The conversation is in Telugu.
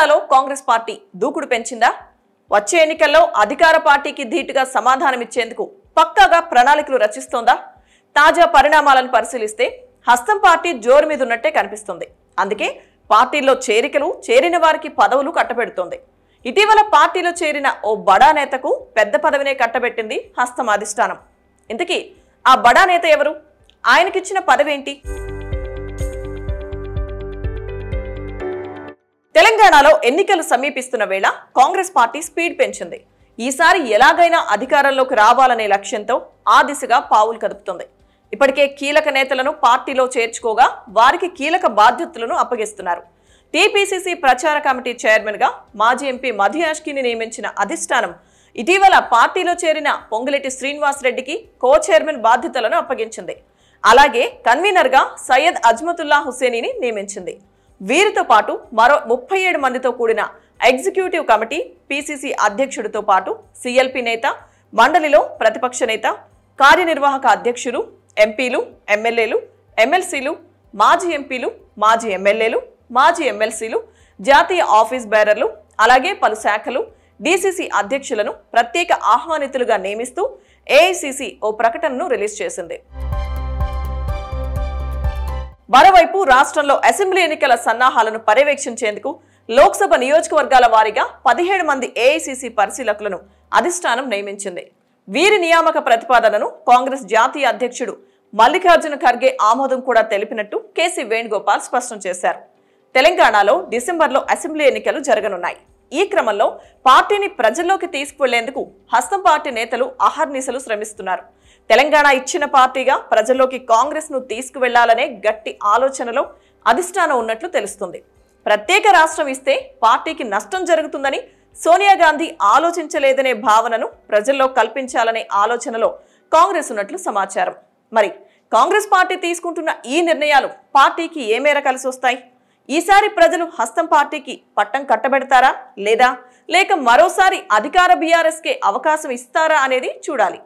తెలంగాణలో కాంగ్రెస్ పార్టీ దూకుడు పెంచిందా వచ్చే ఎన్నికల్లో అధికార పార్టీకి ధీటుగా సమాధానమిచ్చేందుకు పక్కాగా ప్రణాళికలు రచిస్తోందా తాజా పరిణామాలను పరిశీలిస్తే హస్తం పార్టీ జోరు మీద ఉన్నట్టే కనిపిస్తుంది అందుకే పార్టీలో చేరికలు చేరిన వారికి పదవులు కట్టబెడుతోంది ఇటీవల పార్టీలో చేరిన ఓ బడా నేతకు పెద్ద పదవినే కట్టబెట్టింది హస్తం అధిష్టానం ఇంతకీ ఆ బడా నేత ఎవరు ఆయనకిచ్చిన పదవేంటి తెలంగాణలో ఎన్నికలు సమీపిస్తున్న వేళ కాంగ్రెస్ పార్టీ స్పీడ్ పెంచింది ఈసారి ఎలాగైనా అధికారంలోకి రావాలనే లక్ష్యంతో ఆ దిశగా పావులు కదుపుతుంది ఇప్పటికే కీలక నేతలను పార్టీలో చేర్చుకోగా వారికి కీలక బాధ్యతలను అప్పగిస్తున్నారు టీపీసీసీ ప్రచార కమిటీ చైర్మన్గా మాజీ ఎంపీ మధుయాష్కిని నియమించిన అధిష్టానం ఇటీవల పార్టీలో చేరిన పొంగులెట్టి శ్రీనివాసరెడ్డికి కో చైర్మన్ బాధ్యతలను అప్పగించింది అలాగే కన్వీనర్గా సయ్యద్ అజ్మతుల్లా హుసేనీని నియమించింది వీరితో పాటు మరో ముప్పై ఏడు మందితో కూడిన ఎగ్జిక్యూటివ్ కమిటీ పీసీసీ అధ్యక్షుడితో పాటు సిఎల్పి నేత మండలిలో ప్రతిపక్ష నేత కార్యనిర్వాహక అధ్యక్షులు ఎంపీలు ఎమ్మెల్యేలు ఎమ్మెల్సీలు మాజీ ఎంపీలు మాజీ ఎమ్మెల్యేలు మాజీ ఎమ్మెల్సీలు జాతీయ ఆఫీస్ బేరర్లు అలాగే పలు శాఖలు డీసీసీ అధ్యక్షులను ప్రత్యేక ఆహ్వానితులుగా నియమిస్తూ ఏఐసీసీ ఓ ప్రకటనను రిలీజ్ చేసింది మరోవైపు రాష్ట్రంలో అసెంబ్లీ ఎన్నికల సన్నాహాలను పర్యవేక్షించేందుకు లోక్సభ నియోజకవర్గాల వారీగా పదిహేడు మంది ఏఐసిసి పరిశీలకులను అధిష్టానం నియమించింది వీరి నియామక ప్రతిపాదనను కాంగ్రెస్ జాతీయ అధ్యక్షుడు మల్లికార్జున ఖర్గే ఆమోదం కూడా తెలిపినట్టు కేసీ వేణుగోపాల్ స్పష్టం చేశారు తెలంగాణలో డిసెంబర్లో అసెంబ్లీ ఎన్నికలు జరగనున్నాయి ఈ క్రమంలో పార్టీని ప్రజల్లోకి తీసుకువెళ్లేందుకు హస్తం పార్టీ నేతలు అహర్నిశలు శ్రమిస్తున్నారు తెలంగాణ ఇచ్చిన పార్టీగా ప్రజల్లోకి కాంగ్రెస్ను తీసుకువెళ్లాలనే గట్టి ఆలోచనలో అధిష్టానం ఉన్నట్లు తెలుస్తుంది ప్రత్యేక రాష్ట్రం ఇస్తే పార్టీకి నష్టం జరుగుతుందని సోనియా గాంధీ ఆలోచించలేదనే భావనను ప్రజల్లో కల్పించాలనే ఆలోచనలో కాంగ్రెస్ ఉన్నట్లు సమాచారం మరి కాంగ్రెస్ పార్టీ తీసుకుంటున్న ఈ నిర్ణయాలు పార్టీకి ఏ మేర కలిసి వస్తాయి ఈసారి ప్రజలు హస్తం పార్టీకి పట్టం కట్టబెడతారా లేదా లేక మరోసారి అధికార బీఆర్ఎస్కే అవకాశం ఇస్తారా అనేది చూడాలి